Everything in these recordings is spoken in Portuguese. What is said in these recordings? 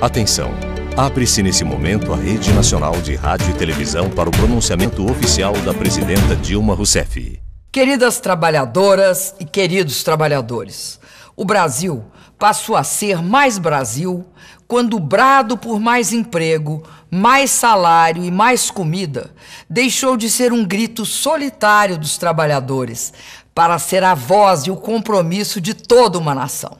Atenção! Abre-se nesse momento a Rede Nacional de Rádio e Televisão para o pronunciamento oficial da presidenta Dilma Rousseff. Queridas trabalhadoras e queridos trabalhadores, o Brasil passou a ser mais Brasil quando o brado por mais emprego, mais salário e mais comida deixou de ser um grito solitário dos trabalhadores para ser a voz e o compromisso de toda uma nação.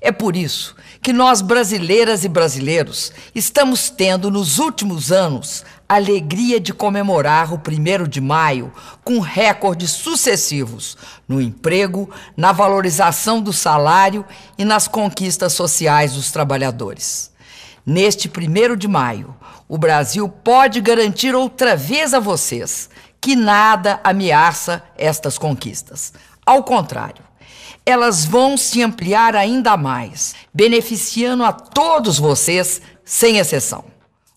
É por isso que nós brasileiras e brasileiros estamos tendo nos últimos anos a alegria de comemorar o 1 de maio com recordes sucessivos no emprego, na valorização do salário e nas conquistas sociais dos trabalhadores. Neste 1 de maio, o Brasil pode garantir outra vez a vocês que nada ameaça estas conquistas. Ao contrário, elas vão se ampliar ainda mais, beneficiando a todos vocês, sem exceção.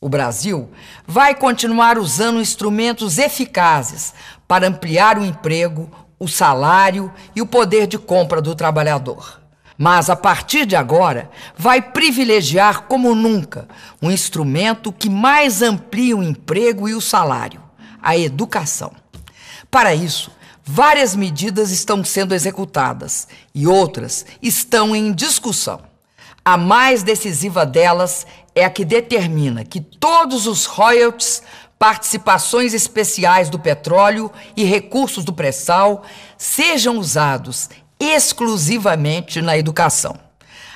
O Brasil vai continuar usando instrumentos eficazes para ampliar o emprego, o salário e o poder de compra do trabalhador. Mas a partir de agora, vai privilegiar como nunca um instrumento que mais amplia o emprego e o salário: a educação. Para isso, Várias medidas estão sendo executadas e outras estão em discussão. A mais decisiva delas é a que determina que todos os royalties, participações especiais do petróleo e recursos do pré-sal sejam usados exclusivamente na educação.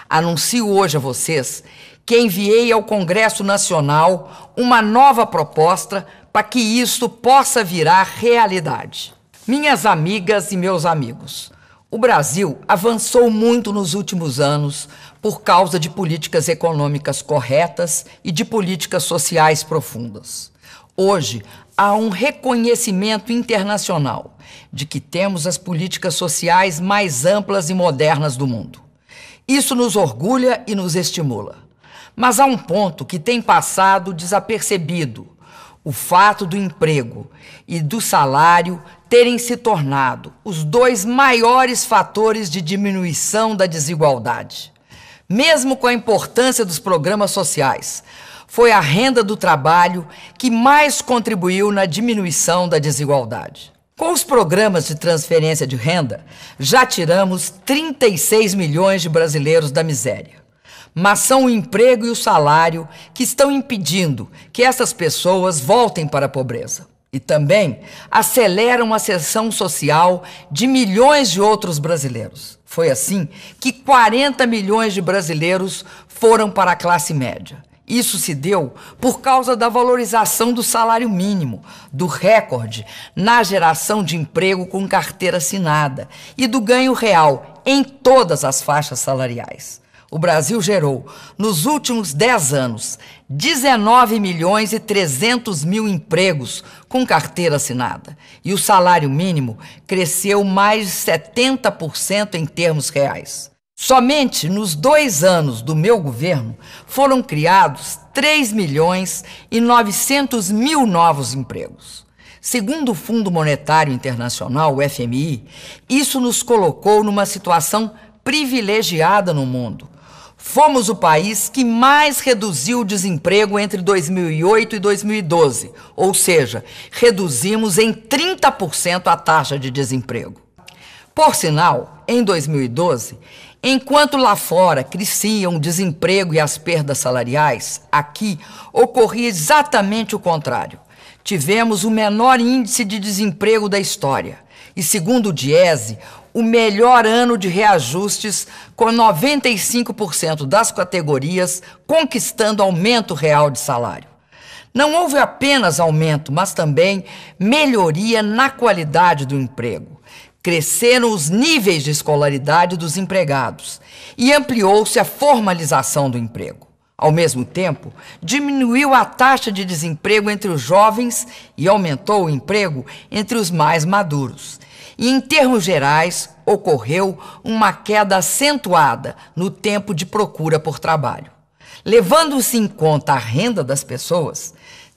Anuncio hoje a vocês que enviei ao Congresso Nacional uma nova proposta para que isto possa virar realidade. Minhas amigas e meus amigos, o Brasil avançou muito nos últimos anos por causa de políticas econômicas corretas e de políticas sociais profundas. Hoje, há um reconhecimento internacional de que temos as políticas sociais mais amplas e modernas do mundo. Isso nos orgulha e nos estimula. Mas há um ponto que tem passado desapercebido o fato do emprego e do salário terem se tornado os dois maiores fatores de diminuição da desigualdade. Mesmo com a importância dos programas sociais, foi a renda do trabalho que mais contribuiu na diminuição da desigualdade. Com os programas de transferência de renda, já tiramos 36 milhões de brasileiros da miséria mas são o emprego e o salário que estão impedindo que essas pessoas voltem para a pobreza. E também aceleram a ascensão social de milhões de outros brasileiros. Foi assim que 40 milhões de brasileiros foram para a classe média. Isso se deu por causa da valorização do salário mínimo, do recorde na geração de emprego com carteira assinada e do ganho real em todas as faixas salariais o Brasil gerou, nos últimos 10 anos, 19 milhões e 300 mil empregos com carteira assinada. E o salário mínimo cresceu mais de 70% em termos reais. Somente nos dois anos do meu governo foram criados 3 milhões e 900 mil novos empregos. Segundo o Fundo Monetário Internacional, o FMI, isso nos colocou numa situação privilegiada no mundo Fomos o país que mais reduziu o desemprego entre 2008 e 2012, ou seja, reduzimos em 30% a taxa de desemprego. Por sinal, em 2012, Enquanto lá fora cresciam o desemprego e as perdas salariais, aqui ocorria exatamente o contrário. Tivemos o menor índice de desemprego da história e, segundo o Diese, o melhor ano de reajustes, com 95% das categorias conquistando aumento real de salário. Não houve apenas aumento, mas também melhoria na qualidade do emprego cresceram os níveis de escolaridade dos empregados e ampliou-se a formalização do emprego. Ao mesmo tempo, diminuiu a taxa de desemprego entre os jovens e aumentou o emprego entre os mais maduros. E, em termos gerais, ocorreu uma queda acentuada no tempo de procura por trabalho. Levando-se em conta a renda das pessoas,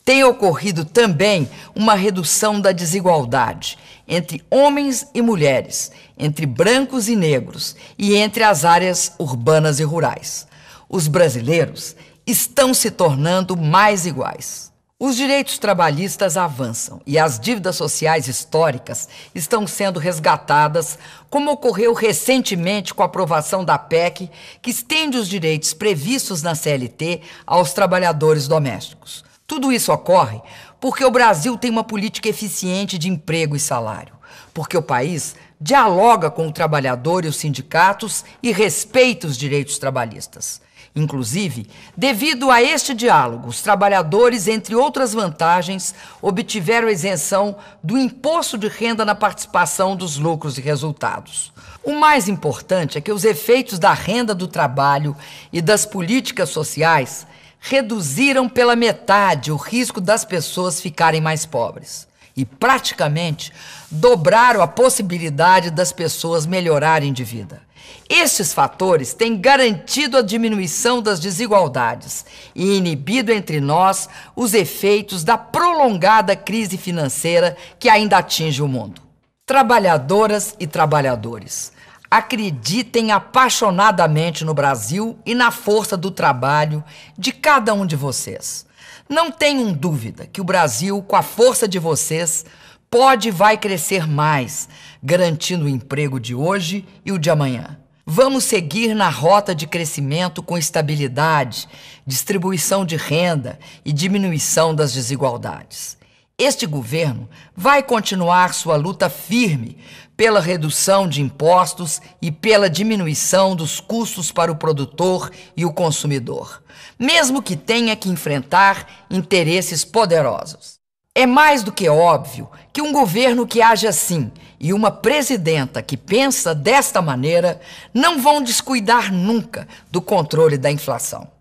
tem ocorrido também uma redução da desigualdade entre homens e mulheres, entre brancos e negros e entre as áreas urbanas e rurais. Os brasileiros estão se tornando mais iguais. Os direitos trabalhistas avançam e as dívidas sociais históricas estão sendo resgatadas, como ocorreu recentemente com a aprovação da PEC, que estende os direitos previstos na CLT aos trabalhadores domésticos. Tudo isso ocorre porque o Brasil tem uma política eficiente de emprego e salário, porque o país dialoga com o trabalhador e os sindicatos e respeita os direitos trabalhistas. Inclusive, devido a este diálogo, os trabalhadores, entre outras vantagens, obtiveram isenção do imposto de renda na participação dos lucros e resultados. O mais importante é que os efeitos da renda do trabalho e das políticas sociais reduziram pela metade o risco das pessoas ficarem mais pobres e praticamente dobraram a possibilidade das pessoas melhorarem de vida. Estes fatores têm garantido a diminuição das desigualdades e inibido entre nós os efeitos da prolongada crise financeira que ainda atinge o mundo. Trabalhadoras e trabalhadores Acreditem apaixonadamente no Brasil e na força do trabalho de cada um de vocês. Não tenham dúvida que o Brasil, com a força de vocês, pode e vai crescer mais, garantindo o emprego de hoje e o de amanhã. Vamos seguir na rota de crescimento com estabilidade, distribuição de renda e diminuição das desigualdades. Este governo vai continuar sua luta firme pela redução de impostos e pela diminuição dos custos para o produtor e o consumidor, mesmo que tenha que enfrentar interesses poderosos. É mais do que óbvio que um governo que age assim e uma presidenta que pensa desta maneira não vão descuidar nunca do controle da inflação.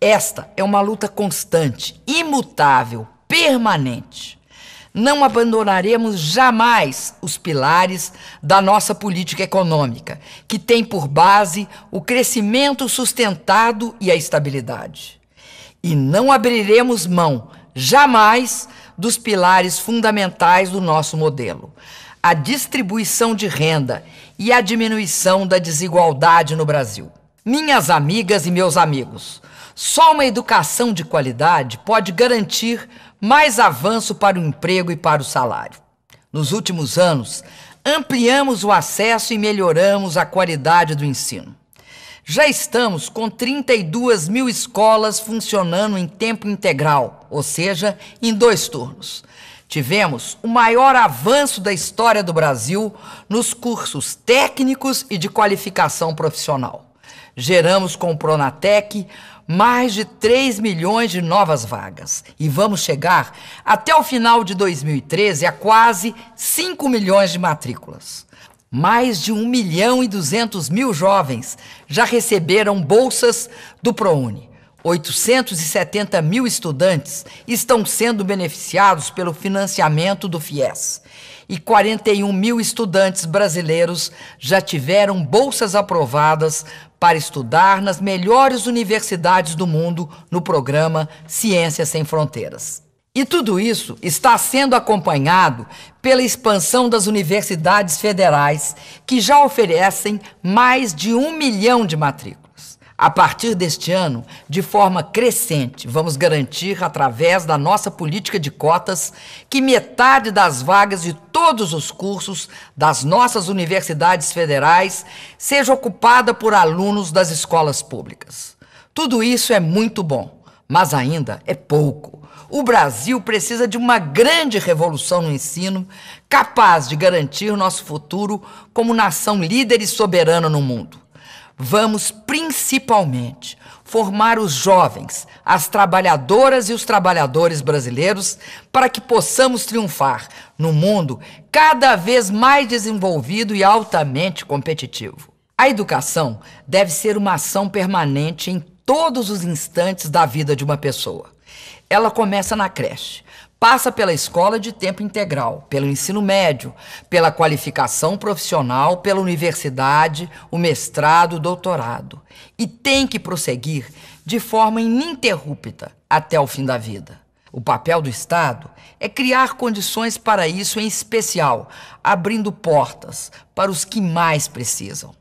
Esta é uma luta constante, imutável, permanente. Não abandonaremos jamais os pilares da nossa política econômica, que tem por base o crescimento sustentado e a estabilidade. E não abriremos mão, jamais, dos pilares fundamentais do nosso modelo: a distribuição de renda e a diminuição da desigualdade no Brasil. Minhas amigas e meus amigos, só uma educação de qualidade pode garantir mais avanço para o emprego e para o salário. Nos últimos anos, ampliamos o acesso e melhoramos a qualidade do ensino. Já estamos com 32 mil escolas funcionando em tempo integral, ou seja, em dois turnos. Tivemos o maior avanço da história do Brasil nos cursos técnicos e de qualificação profissional. Geramos com o Pronatec mais de 3 milhões de novas vagas e vamos chegar até o final de 2013 a quase 5 milhões de matrículas. Mais de 1 milhão e 200 mil jovens já receberam bolsas do ProUni. 870 mil estudantes estão sendo beneficiados pelo financiamento do FIES e 41 mil estudantes brasileiros já tiveram bolsas aprovadas para estudar nas melhores universidades do mundo no programa Ciências Sem Fronteiras. E tudo isso está sendo acompanhado pela expansão das universidades federais, que já oferecem mais de um milhão de matrículas. A partir deste ano, de forma crescente, vamos garantir, através da nossa política de cotas, que metade das vagas de todos os cursos das nossas universidades federais seja ocupada por alunos das escolas públicas. Tudo isso é muito bom, mas ainda é pouco. O Brasil precisa de uma grande revolução no ensino, capaz de garantir nosso futuro como nação líder e soberana no mundo. Vamos principalmente principalmente, formar os jovens, as trabalhadoras e os trabalhadores brasileiros para que possamos triunfar no mundo cada vez mais desenvolvido e altamente competitivo. A educação deve ser uma ação permanente em todos os instantes da vida de uma pessoa. Ela começa na creche, passa pela escola de tempo integral, pelo ensino médio, pela qualificação profissional, pela universidade, o mestrado, o doutorado. E tem que prosseguir de forma ininterrupta até o fim da vida. O papel do Estado é criar condições para isso, em especial abrindo portas para os que mais precisam.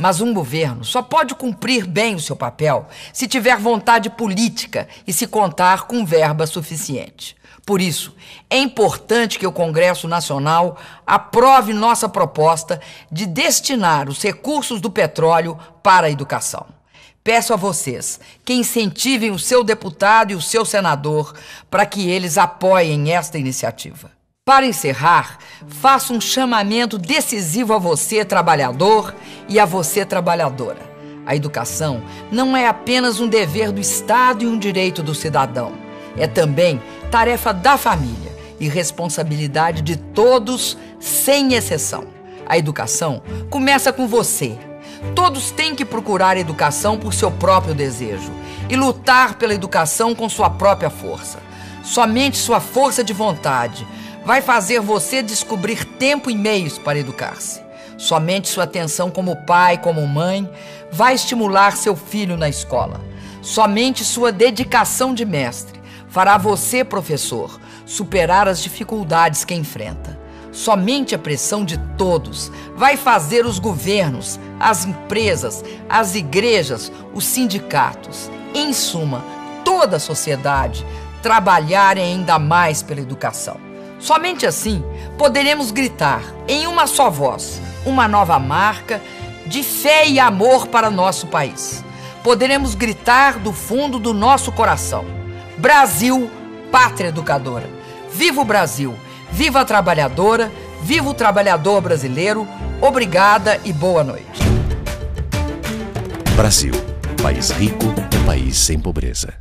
Mas um governo só pode cumprir bem o seu papel se tiver vontade política e se contar com verba suficiente. Por isso, é importante que o Congresso Nacional aprove nossa proposta de destinar os recursos do petróleo para a educação. Peço a vocês que incentivem o seu deputado e o seu senador para que eles apoiem esta iniciativa. Para encerrar, faço um chamamento decisivo a você, trabalhador, e a você, trabalhadora. A educação não é apenas um dever do Estado e um direito do cidadão é também tarefa da família e responsabilidade de todos, sem exceção. A educação começa com você. Todos têm que procurar educação por seu próprio desejo e lutar pela educação com sua própria força. Somente sua força de vontade vai fazer você descobrir tempo e meios para educar-se. Somente sua atenção como pai, como mãe, vai estimular seu filho na escola. Somente sua dedicação de mestre fará você, professor, superar as dificuldades que enfrenta. Somente a pressão de todos vai fazer os governos, as empresas, as igrejas, os sindicatos, em suma, toda a sociedade, trabalharem ainda mais pela educação. Somente assim poderemos gritar, em uma só voz, uma nova marca de fé e amor para nosso país. Poderemos gritar do fundo do nosso coração Brasil, pátria educadora. Viva o Brasil, viva a trabalhadora, viva o trabalhador brasileiro. Obrigada e boa noite. Brasil, país rico, país sem pobreza.